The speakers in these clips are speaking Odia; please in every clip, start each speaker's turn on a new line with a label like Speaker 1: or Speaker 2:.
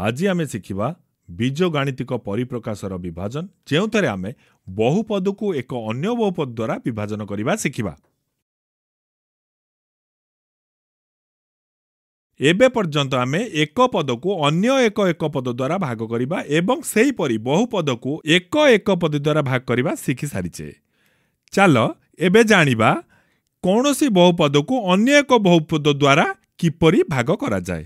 Speaker 1: ଆଜି ଆମେ ଶିଖିବା ଗାଣିତିକ ପରିପ୍ରକାଶର ବିଭାଜନ ଯେଉଁଥିରେ ଆମେ ବହୁପଦକୁ ଏକ ଅନ୍ୟ ବହୁପଦ ଦ୍ୱାରା ବିଭାଜନ କରିବା ଶିଖିବା ଏବେ ପର୍ଯ୍ୟନ୍ତ ଆମେ ଏକ ପଦକୁ ଅନ୍ୟ ଏକ ଏକ ପଦ ଦ୍ୱାରା ଭାଗ କରିବା ଏବଂ ସେହିପରି ବହୁ ପଦକୁ ଏକ ଏକ ପଦ ଦ୍ୱାରା ଭାଗ କରିବା ଶିଖିସାରିଛେ ଚାଲ ଏବେ ଜାଣିବା କୌଣସି ବହୁ ପଦକୁ ଅନ୍ୟ ଏକ ବହୁ ପଦ ଦ୍ୱାରା କିପରି ଭାଗ କରାଯାଏ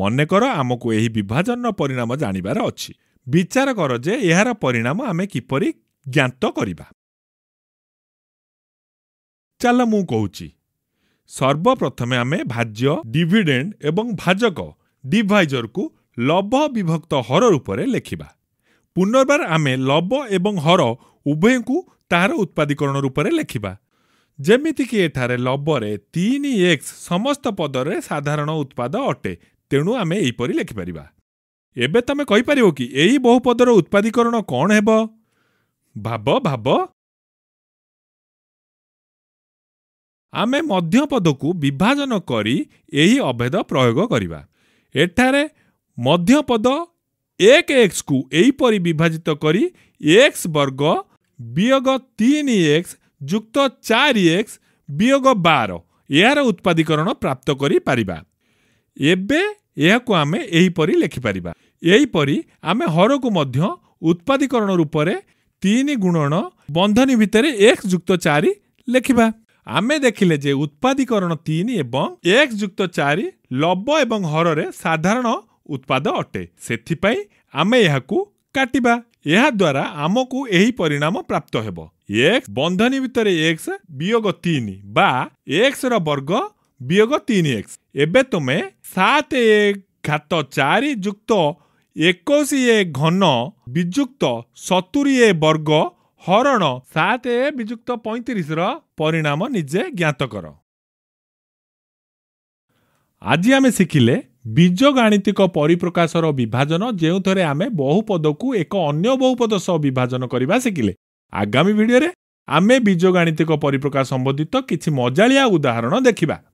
Speaker 1: ମନେକର ଆମକୁ ଏହି ବିଭାଜନର ପରିଣାମ ଜାଣିବାର ଅଛି ବିଚାର କର ଯେ ଏହାର ପରିଣାମ ଆମେ କିପରି ଜ୍ଞାତ କରିବା ଚାଲ ମୁଁ କହୁଛି ସର୍ବପ୍ରଥମେ ଆମେ ଭାଜ୍ୟ ଡିଭିଡେଣ୍ଡ ଏବଂ ଭାଜକ ଡିଭାଇଜରକୁ ଲବ ବିଭକ୍ତ ହର ରୂପରେ ଲେଖିବା ପୁନର୍ବାର ଆମେ ଲବ ଏବଂ ହର ଉଭୟଙ୍କୁ ତାହାର ଉତ୍ପାଦୀକରଣ ରୂପରେ ଲେଖିବା ଯେମିତିକି ଏଠାରେ ଲବରେ ତିନି ଏକ୍ସ ସମସ୍ତ ପଦରେ ସାଧାରଣ ଉତ୍ପାଦ ଅଟେ ତେଣୁ ଆମେ ଏହିପରି ଲେଖିପାରିବା ଏବେ ତମେ କହିପାରିବ କି ଏହି ବହୁପଦର ଉତ୍ପାଦୀକରଣ କ'ଣ ହେବ ଭାବ ଭାବ ଆମେ ମଧ୍ୟପଦକୁ ବିଭାଜନ କରି ଏହି ଅଭେଦ ପ୍ରୟୋଗ କରିବା ଏଠାରେ ମଧ୍ୟପଦ ଏକ ଏକ୍ସକୁ ଏହିପରି ବିଭାଜିତ କରି ଏକ୍ସ ବର୍ଗ ବିୟୋଗ ତିନି ଏକ୍ସ ଯୁକ୍ତ ଚାରି ଏକ୍ସ ବିୟୋଗ ବାର ଏହାର ଉତ୍ପାଦୀକରଣ ପ୍ରାପ୍ତ କରିପାରିବା ଏବେ ଏହାକୁ ଆମେ ଏହିପରି ଲେଖିପାରିବା ଏହିପରି ଆମେ ହରକୁ ମଧ୍ୟ ଉତ୍ପାଦୀକରଣ ରୂପରେ ତିନି ଗୁଣନ ବନ୍ଧନୀ ଭିତରେ ଏକ୍ସ ଯୁକ୍ତ ଚାରି ଲେଖିବା ଆମେ ଦେଖିଲେ ଯେ ଉତ୍ପାଦୀକରଣ ତିନି ଏବଂ ଏକ୍ସ ଯୁକ୍ତ ଚାରି ଲବ ଏବଂ ହରରେ ସାଧାରଣ ଉତ୍ପାଦ ଅଟେ ସେଥିପାଇଁ ଆମେ ଏହାକୁ କାଟିବା ଏହାଦ୍ୱାରା ଆମକୁ ଏହି ପରିଣାମ ପ୍ରାପ୍ତ ହେବ ଏକ୍ସ ବନ୍ଧନୀ ଭିତରେ ଏକ୍ସ ବିୟୋଗ ତିନି ବା ଏକ୍ସର ବର୍ଗ ବିୟୋଗ ତିନି ଏକ୍ସ ଏବେ ତୁମେ ସାତ ଏକ ଘାତ ଚାରି ଯୁକ୍ତ ଏକୋଇଶ ଏ ଘନ ବିଯୁକ୍ତ ସତୁରି ଏ ବର୍ଗ ହରଣ ସାତ ଏ ବିଯୁକ୍ତ ପଇଁତିରିଶର ପରିଣାମ ନିଜେ ଜ୍ଞାତ କର ଆଜି ଆମେ ଶିଖିଲେ ବୀଜଗାଣିତିକ ପରିପ୍ରକାଶର ବିଭାଜନ ଯେଉଁଥିରେ ଆମେ ବହୁପଦକୁ ଏକ ଅନ୍ୟ ବହୁପଦ ସହ ବିଭାଜନ କରିବା ଶିଖିଲେ ଆଗାମୀ ଭିଡ଼ିଓରେ ଆମେ ବୀଜଗାଣିତିକ ପରିପ୍ରକାଶ ସମ୍ବନ୍ଧିତ କିଛି ମଜାଳିଆ ଉଦାହରଣ ଦେଖିବା